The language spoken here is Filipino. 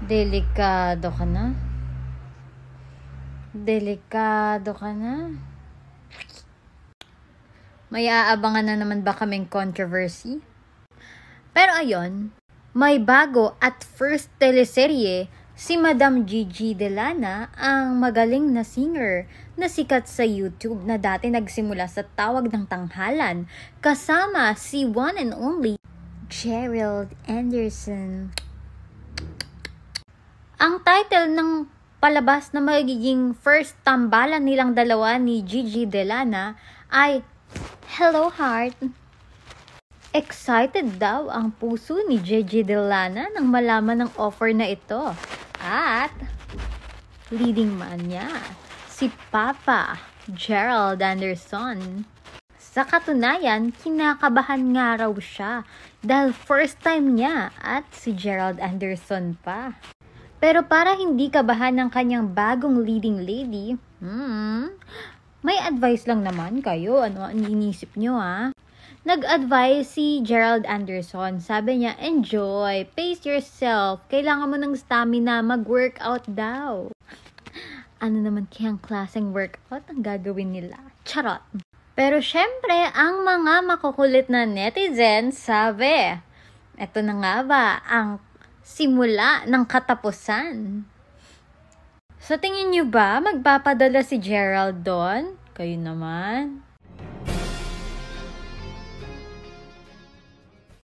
Delikado ka na. Delikado ka na. May aabangan na naman ba kaming controversy? Pero ayon, may bago at first teleserye si Madam Gigi Delana ang magaling na singer na sikat sa YouTube na dati nagsimula sa tawag ng tanghalan kasama si one and only Gerald Anderson. Ang title ng palabas na magiging first tambalan nilang dalawa ni Gigi Delana ay Hello Heart. Excited daw ang puso ni Gigi Delana nang malaman ng offer na ito. At leading man niya, si Papa Gerald Anderson. Sa katunayan, kinakabahan nga raw siya dahil first time niya at si Gerald Anderson pa. Pero para hindi kabahan ng kanyang bagong leading lady, hmm, may advice lang naman kayo. Ano ang inisip nyo ha? Nag-advise si Gerald Anderson. Sabi niya, enjoy, pace yourself. Kailangan mo ng stamina, mag-workout daw. Ano naman kayang klaseng workout ang gagawin nila? Charot! Pero syempre, ang mga makukulit na netizens sabi, eto na nga ba ang simula ng katapusan. Sa tingin niyo ba magpapadala si Gerald doon? Kayo naman.